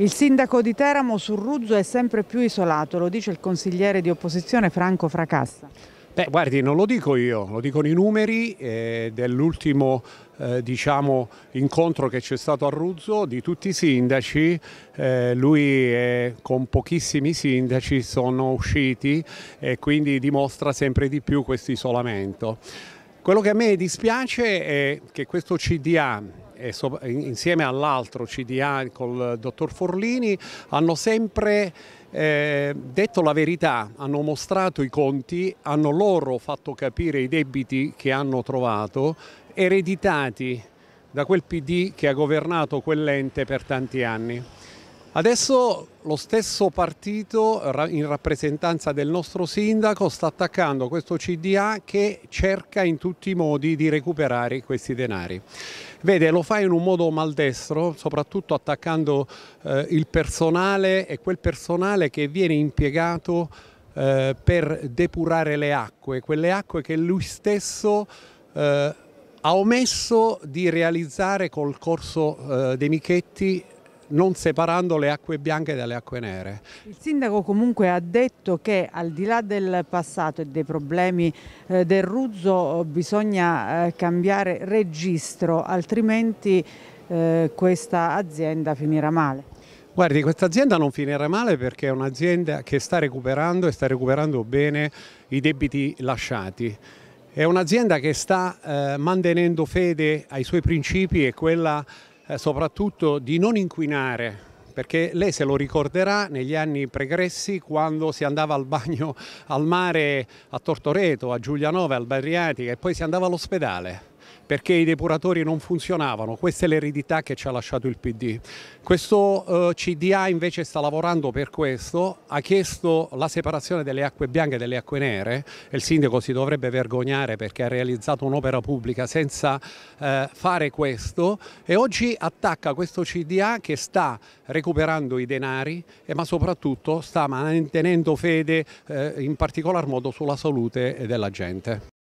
Il sindaco di Teramo sul Ruzzo è sempre più isolato, lo dice il consigliere di opposizione Franco Fracassa. Beh, guardi, non lo dico io, lo dicono i numeri eh, dell'ultimo eh, diciamo, incontro che c'è stato a Ruzzo di tutti i sindaci, eh, lui è, con pochissimi sindaci sono usciti e quindi dimostra sempre di più questo isolamento. Quello che a me dispiace è che questo CDA insieme all'altro CDA col dottor Forlini hanno sempre eh, detto la verità, hanno mostrato i conti, hanno loro fatto capire i debiti che hanno trovato, ereditati da quel PD che ha governato quell'ente per tanti anni. Adesso lo stesso partito in rappresentanza del nostro sindaco sta attaccando questo CDA che cerca in tutti i modi di recuperare questi denari. Vede, lo fa in un modo maldestro, soprattutto attaccando eh, il personale e quel personale che viene impiegato eh, per depurare le acque, quelle acque che lui stesso eh, ha omesso di realizzare col corso eh, dei Michetti non separando le acque bianche dalle acque nere. Il sindaco comunque ha detto che al di là del passato e dei problemi eh, del Ruzzo eh, bisogna eh, cambiare registro, altrimenti eh, questa azienda finirà male. Guardi, questa azienda non finirà male perché è un'azienda che sta recuperando e sta recuperando bene i debiti lasciati. È un'azienda che sta eh, mantenendo fede ai suoi principi e quella eh, soprattutto di non inquinare perché lei se lo ricorderà negli anni pregressi quando si andava al bagno al mare a Tortoreto, a Giulianova, al Barriatica e poi si andava all'ospedale perché i depuratori non funzionavano, questa è l'eredità che ci ha lasciato il PD. Questo eh, CDA invece sta lavorando per questo, ha chiesto la separazione delle acque bianche e delle acque nere e il sindaco si dovrebbe vergognare perché ha realizzato un'opera pubblica senza eh, fare questo e oggi attacca questo CDA che sta recuperando i denari eh, ma soprattutto sta mantenendo fede eh, in particolar modo sulla salute della gente.